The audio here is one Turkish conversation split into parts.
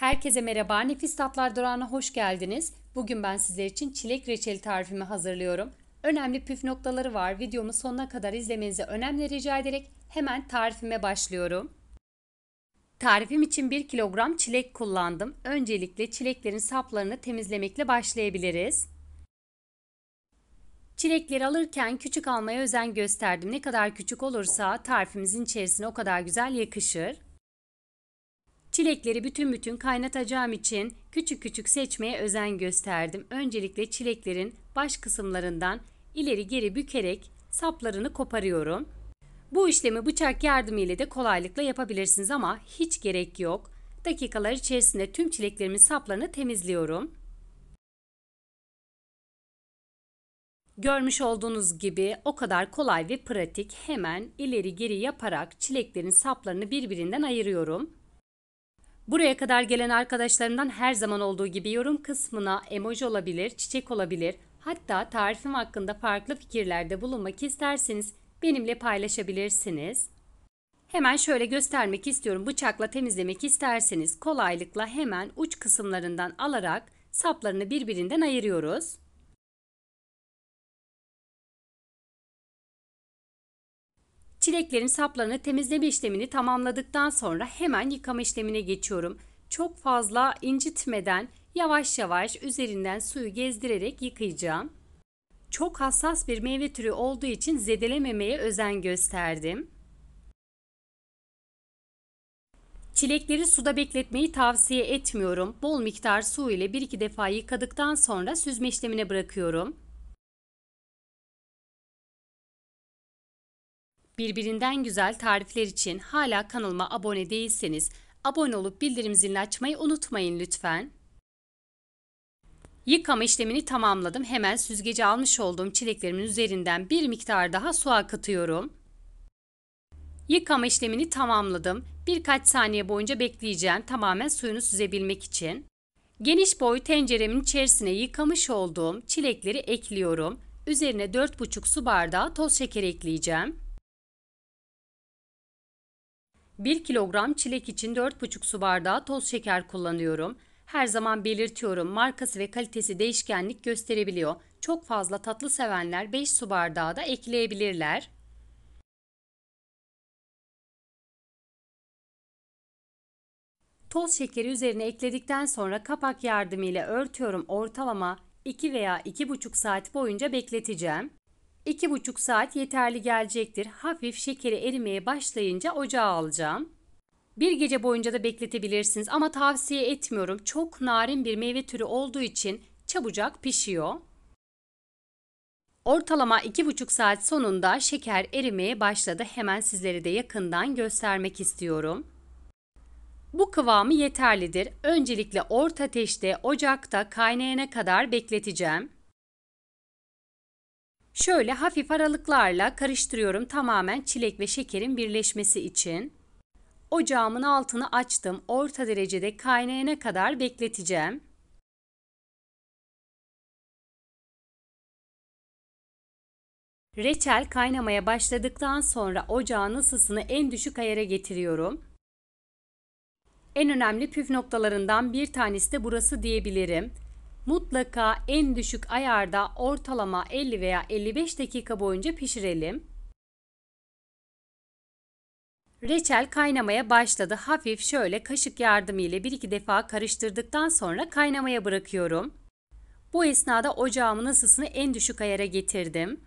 Herkese merhaba, Nefis Tatlar Durağı'na hoş geldiniz. Bugün ben sizler için çilek reçeli tarifimi hazırlıyorum. Önemli püf noktaları var. Videomu sonuna kadar izlemenizi önemli rica ederek hemen tarifime başlıyorum. Tarifim için 1 kilogram çilek kullandım. Öncelikle çileklerin saplarını temizlemekle başlayabiliriz. Çilekleri alırken küçük almaya özen gösterdim. Ne kadar küçük olursa tarifimizin içerisine o kadar güzel yakışır. Çilekleri bütün bütün kaynatacağım için küçük küçük seçmeye özen gösterdim. Öncelikle çileklerin baş kısımlarından ileri geri bükerek saplarını koparıyorum. Bu işlemi bıçak yardımıyla de kolaylıkla yapabilirsiniz ama hiç gerek yok. Dakikalar içerisinde tüm çileklerimin saplarını temizliyorum. Görmüş olduğunuz gibi o kadar kolay ve pratik hemen ileri geri yaparak çileklerin saplarını birbirinden ayırıyorum. Buraya kadar gelen arkadaşlarımdan her zaman olduğu gibi yorum kısmına emoji olabilir, çiçek olabilir, hatta tarifim hakkında farklı fikirlerde bulunmak isterseniz benimle paylaşabilirsiniz. Hemen şöyle göstermek istiyorum. Bıçakla temizlemek isterseniz kolaylıkla hemen uç kısımlarından alarak saplarını birbirinden ayırıyoruz. Çileklerin saplarını temizleme işlemini tamamladıktan sonra hemen yıkama işlemine geçiyorum. Çok fazla incitmeden yavaş yavaş üzerinden suyu gezdirerek yıkayacağım. Çok hassas bir meyve türü olduğu için zedelememeye özen gösterdim. Çilekleri suda bekletmeyi tavsiye etmiyorum. Bol miktar su ile 1-2 defa yıkadıktan sonra süzme işlemine bırakıyorum. Birbirinden güzel tarifler için hala kanalıma abone değilseniz abone olup bildirim zilini açmayı unutmayın lütfen. Yıkama işlemini tamamladım. Hemen süzgece almış olduğum çileklerimin üzerinden bir miktar daha su akıtıyorum. Yıkama işlemini tamamladım. Birkaç saniye boyunca bekleyeceğim tamamen suyunu süzebilmek için. Geniş boy tenceremin içerisine yıkamış olduğum çilekleri ekliyorum. Üzerine 4,5 su bardağı toz şeker ekleyeceğim. 1 kilogram çilek için 4,5 su bardağı toz şeker kullanıyorum. Her zaman belirtiyorum markası ve kalitesi değişkenlik gösterebiliyor. Çok fazla tatlı sevenler 5 su bardağı da ekleyebilirler. Toz şekeri üzerine ekledikten sonra kapak yardımıyla örtüyorum ortalama 2 veya 2,5 saat boyunca bekleteceğim. 2,5 saat yeterli gelecektir. Hafif şekeri erimeye başlayınca ocağa alacağım. Bir gece boyunca da bekletebilirsiniz ama tavsiye etmiyorum. Çok narin bir meyve türü olduğu için çabucak pişiyor. Ortalama 2,5 saat sonunda şeker erimeye başladı. Hemen sizlere de yakından göstermek istiyorum. Bu kıvamı yeterlidir. Öncelikle orta ateşte ocakta kaynayana kadar bekleteceğim. Şöyle hafif aralıklarla karıştırıyorum tamamen çilek ve şekerin birleşmesi için. Ocağımın altını açtım. Orta derecede kaynayana kadar bekleteceğim. Reçel kaynamaya başladıktan sonra ocağın ısısını en düşük ayara getiriyorum. En önemli püf noktalarından bir tanesi de burası diyebilirim mutlaka en düşük ayarda ortalama 50 veya 55 dakika boyunca pişirelim. Reçel kaynamaya başladı. Hafif şöyle kaşık yardımıyla 1-2 defa karıştırdıktan sonra kaynamaya bırakıyorum. Bu esnada ocağımın ısısını en düşük ayara getirdim.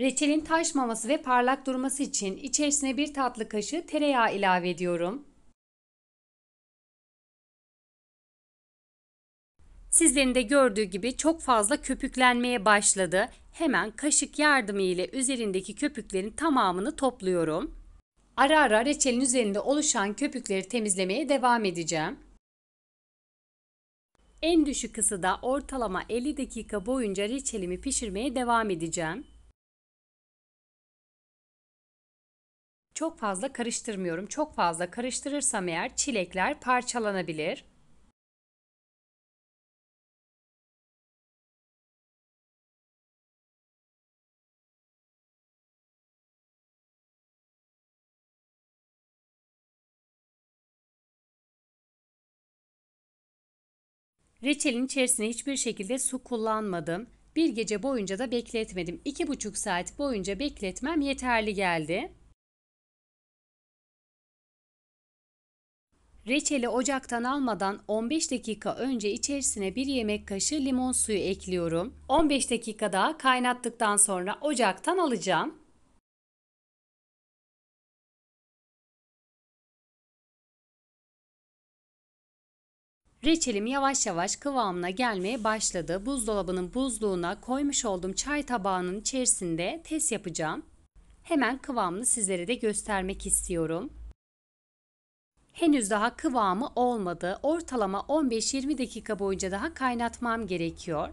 Reçelin taşmaması ve parlak durması için içerisine bir tatlı kaşığı tereyağı ilave ediyorum. Sizlerin de gördüğü gibi çok fazla köpüklenmeye başladı. Hemen kaşık yardımı ile üzerindeki köpüklerin tamamını topluyorum. Ara ara reçelin üzerinde oluşan köpükleri temizlemeye devam edeceğim. En düşük ısıda ortalama 50 dakika boyunca reçelimi pişirmeye devam edeceğim. Çok fazla karıştırmıyorum. Çok fazla karıştırırsam eğer çilekler parçalanabilir. Reçelin içerisine hiçbir şekilde su kullanmadım. Bir gece boyunca da bekletmedim. 2,5 saat boyunca bekletmem yeterli geldi. Reçeli ocaktan almadan 15 dakika önce içerisine 1 yemek kaşığı limon suyu ekliyorum. 15 dakika daha kaynattıktan sonra ocaktan alacağım. Reçelim yavaş yavaş kıvamına gelmeye başladı. Buzdolabının buzluğuna koymuş olduğum çay tabağının içerisinde test yapacağım. Hemen kıvamını sizlere de göstermek istiyorum. Henüz daha kıvamı olmadı. Ortalama 15-20 dakika boyunca daha kaynatmam gerekiyor.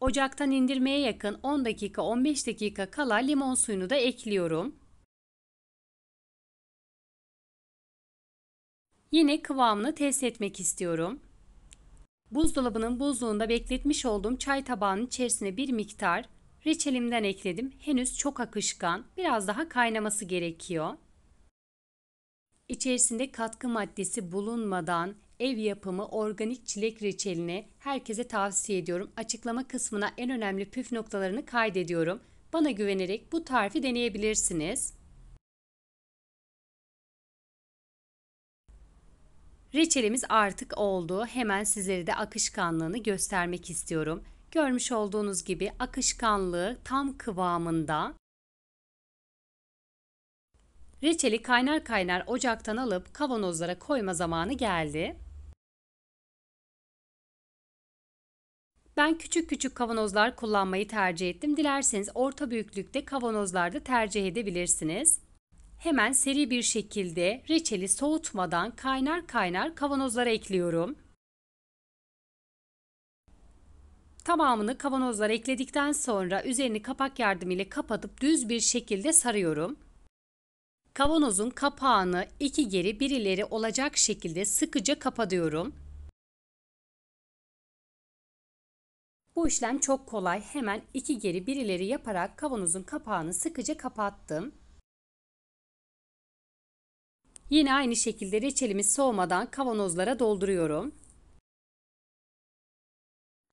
Ocaktan indirmeye yakın 10 dakika 15 dakika kala limon suyunu da ekliyorum. Yine kıvamını test etmek istiyorum. Buzdolabının buzluğunda bekletmiş olduğum çay tabağının içerisine bir miktar reçelimden ekledim. Henüz çok akışkan, biraz daha kaynaması gerekiyor. İçerisinde katkı maddesi bulunmadan ev yapımı organik çilek reçelini herkese tavsiye ediyorum. Açıklama kısmına en önemli püf noktalarını kaydediyorum. Bana güvenerek bu tarifi deneyebilirsiniz. Reçelimiz artık oldu. Hemen sizlere de akışkanlığını göstermek istiyorum. Görmüş olduğunuz gibi akışkanlığı tam kıvamında. Reçeli kaynar kaynar ocaktan alıp kavanozlara koyma zamanı geldi. Ben küçük küçük kavanozlar kullanmayı tercih ettim. Dilerseniz orta büyüklükte kavanozlarda tercih edebilirsiniz hemen seri bir şekilde reçeli soğutmadan kaynar kaynar kavanozlara ekliyorum. Tamamını kavanozlara ekledikten sonra üzerini kapak yardımıyla kapatıp düz bir şekilde sarıyorum. Kavanozun kapağını iki geri bir ileri olacak şekilde sıkıca kapatıyorum. Bu işlem çok kolay. Hemen iki geri bir ileri yaparak kavanozun kapağını sıkıca kapattım. Yine aynı şekilde reçelimi soğumadan kavanozlara dolduruyorum.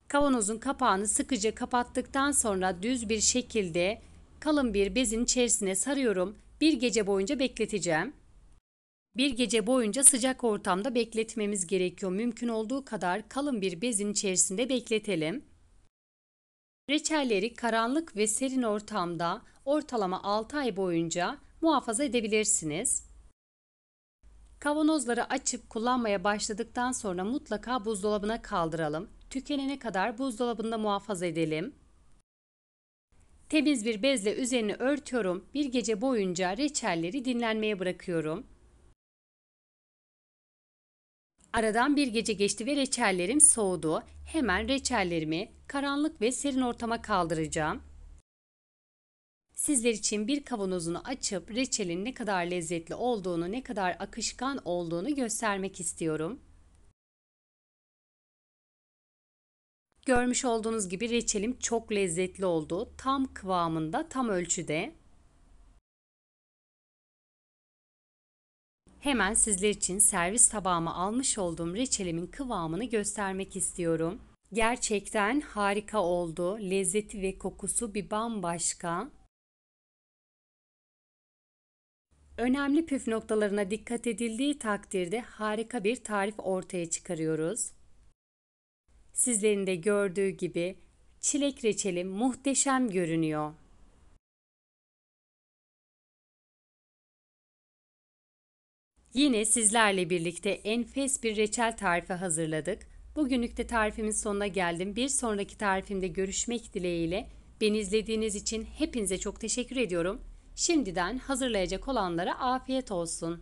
Kavanozun kapağını sıkıca kapattıktan sonra düz bir şekilde kalın bir bezin içerisine sarıyorum. Bir gece boyunca bekleteceğim. Bir gece boyunca sıcak ortamda bekletmemiz gerekiyor. Mümkün olduğu kadar kalın bir bezin içerisinde bekletelim. Reçelleri karanlık ve serin ortamda ortalama 6 ay boyunca muhafaza edebilirsiniz. Kavanozları açıp kullanmaya başladıktan sonra mutlaka buzdolabına kaldıralım. Tükenene kadar buzdolabında muhafaza edelim. Temiz bir bezle üzerini örtüyorum. Bir gece boyunca reçelleri dinlenmeye bırakıyorum. Aradan bir gece geçti ve reçellerim soğudu. Hemen reçellerimi karanlık ve serin ortama kaldıracağım. Sizler için bir kavanozunu açıp reçelin ne kadar lezzetli olduğunu, ne kadar akışkan olduğunu göstermek istiyorum. Görmüş olduğunuz gibi reçelim çok lezzetli oldu. Tam kıvamında, tam ölçüde. Hemen sizler için servis tabağıma almış olduğum reçelimin kıvamını göstermek istiyorum. Gerçekten harika oldu. Lezzeti ve kokusu bir bambaşka. Önemli püf noktalarına dikkat edildiği takdirde harika bir tarif ortaya çıkarıyoruz. Sizlerin de gördüğü gibi çilek reçeli muhteşem görünüyor. Yine sizlerle birlikte enfes bir reçel tarifi hazırladık. Bugünlük de tarifimin sonuna geldim. Bir sonraki tarifimde görüşmek dileğiyle. Beni izlediğiniz için hepinize çok teşekkür ediyorum. Şimdiden hazırlayacak olanlara afiyet olsun.